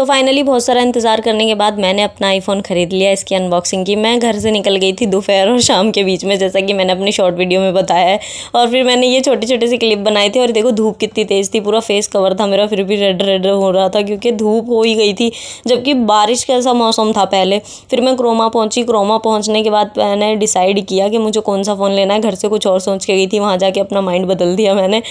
तो फाइनली बहुत सारा इंतज़ार करने के बाद मैंने अपना आईफोन ख़रीद लिया इसकी अनबॉक्सिंग की मैं घर से निकल गई थी दोपहर और शाम के बीच में जैसा कि मैंने अपनी शॉर्ट वीडियो में बताया है और फिर मैंने ये छोटे छोटे से क्लिप बनाए थे और देखो धूप कितनी तेज़ थी पूरा फेस कवर था मेरा फिर भी रेड रेड हो रहा था क्योंकि धूप हो ही गई थी जबकि बारिश का ऐसा मौसम था पहले फिर मैं क्रोमा पहुँची क्रोमा पहुँचने के बाद मैंने डिसाइड किया कि मुझे कौन सा फ़ोन लेना है घर से कुछ और सोच के गई थी वहाँ जाके अपना माइंड बदल दिया मैंने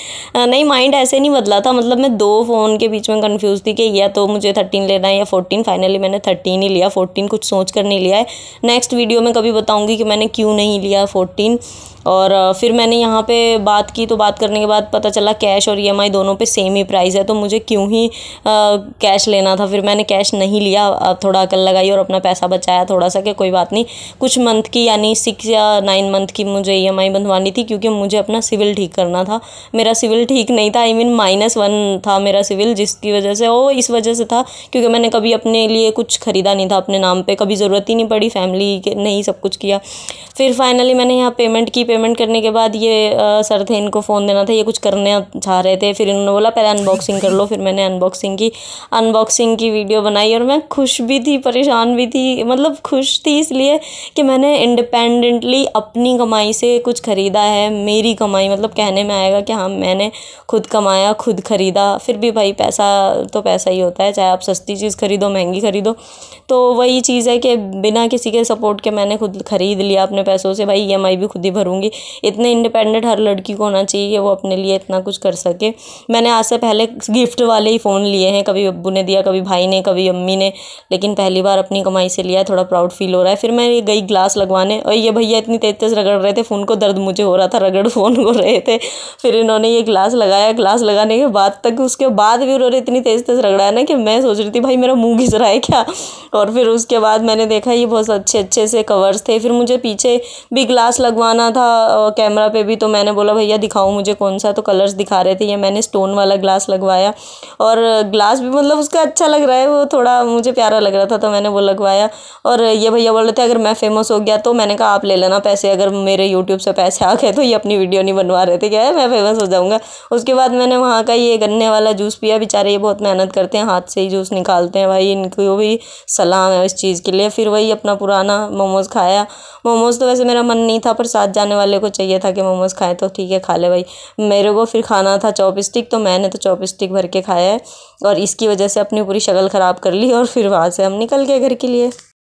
नहीं माइंड ऐसे नहीं बदला था मतलब मैं दो फ़ोन के बीच में कन्फ्यूज़ थी कि यह तो मुझे थर्टी फिफ्टीन लेना है या फोर्टीन फाइनली मैंने थर्टीन ही लिया फोर्टीन कुछ सोच कर नहीं लिया है नेक्स्ट वीडियो में कभी बताऊँगी कि मैंने क्यों नहीं लिया फोर्टीन और फिर मैंने यहाँ पे बात की तो बात करने के बाद पता चला कैश और ई e दोनों पे सेम ही प्राइस है तो मुझे क्यों ही कैश लेना था फिर मैंने कैश नहीं लिया थोड़ा अकल लगाई और अपना पैसा बचाया थोड़ा सा कि कोई बात नहीं कुछ मंथ की यानी सिक्स या नाइन मंथ की मुझे ई e बंधवानी थी क्योंकि मुझे अपना सिविल ठीक करना था मेरा सिविल ठीक नहीं था आई मीन माइनस वन था मेरा सिविल जिसकी वजह से वो इस वजह से था क्योंकि मैंने कभी अपने लिए कुछ ख़रीदा नहीं था अपने नाम पर कभी ज़रूरत ही नहीं पड़ी फैमिली ने ही सब कुछ किया फिर फाइनली मैंने यहाँ पेमेंट की पेमेंट करने के बाद ये आ, सर थे इनको फ़ोन देना था ये कुछ करने चाह रहे थे फिर इन्होंने बोला पहले अनबॉक्सिंग कर लो फिर मैंने अनबॉक्सिंग की अनबॉक्सिंग की वीडियो बनाई और मैं खुश भी थी परेशान भी थी मतलब खुश थी इसलिए कि मैंने इंडिपेंडेंटली अपनी कमाई से कुछ ख़रीदा है मेरी कमाई मतलब कहने में आएगा कि हाँ मैंने खुद कमाया खुद ख़रीदा फिर भी भाई पैसा तो पैसा ही होता है चाहे आप सस्ती चीज़ ख़रीदो महंगी ख़रीदो तो वही चीज़ है कि बिना किसी के सपोर्ट के मैंने खुद ख़रीद लिया अपने पैसों से भाई ई e भी खुद ही भरूँगी कहूँगी इतने इंडिपेंडेंट हर लड़की को होना चाहिए कि वो अपने लिए इतना कुछ कर सके मैंने आज से पहले गिफ्ट वाले ही फ़ोन लिए हैं कभी अब्बू ने दिया कभी भाई ने कभी अम्मी ने लेकिन पहली बार अपनी कमाई से लिया थोड़ा प्राउड फील हो रहा है फिर मैं गई ग्लास लगवाने और ये भैया इतनी तेज तेज रगड़ रहे थे फ़ोन को दर्द मुझे हो रहा था रगड़ फ़ोन हो रहे थे फिर इन्होंने ये ग्लास लगाया ग्लास लगाने के बाद तक उसके बाद भी उन्होंने इतनी तेज़ तेज़ रगड़ाया ना कि मैं सोच रही थी भाई मेरा मुँह घिस रहा है क्या और फिर उसके बाद मैंने देखा ये बहुत अच्छे अच्छे से कवर्स थे फिर मुझे पीछे भी ग्लास लगवाना था था कैमरा पे भी तो मैंने बोला भैया दिखाओ मुझे कौन सा तो कलर्स दिखा रहे थे ये मैंने स्टोन वाला ग्लास लगवाया और ग्लास भी मतलब उसका अच्छा लग रहा है वो थोड़ा मुझे प्यारा लग रहा था तो मैंने वो लगवाया और ये भैया बोल रहे थे अगर मैं फेमस हो गया तो मैंने कहा आप ले लेना पैसे अगर मेरे यूट्यूब से पैसे आ गए तो ये अपनी वीडियो नहीं बनवा रहे थे क्या है मैं फेमस हो जाऊँगा उसके बाद मैंने वहाँ का ये गन्ने वाला जूस पिया बेचारे ये बहुत मेहनत करते हैं हाथ से ही जूस निकालते हैं भाई इनको भी सलाम है उस चीज़ के लिए फिर वही अपना पुराना मोमोज़ खाया मोमोज़ तो वैसे मेरा मन नहीं था पर साथ जाने वाले को चाहिए था कि मोमोज़ खाएँ तो ठीक है खा ले भाई मेरे को फिर खाना था चॉप स्टिक तो मैंने तो चॉप स्टिक भर के खाया है और इसकी वजह से अपनी पूरी शक्ल ख़राब कर ली और फिर वहाँ से हम निकल गए घर के लिए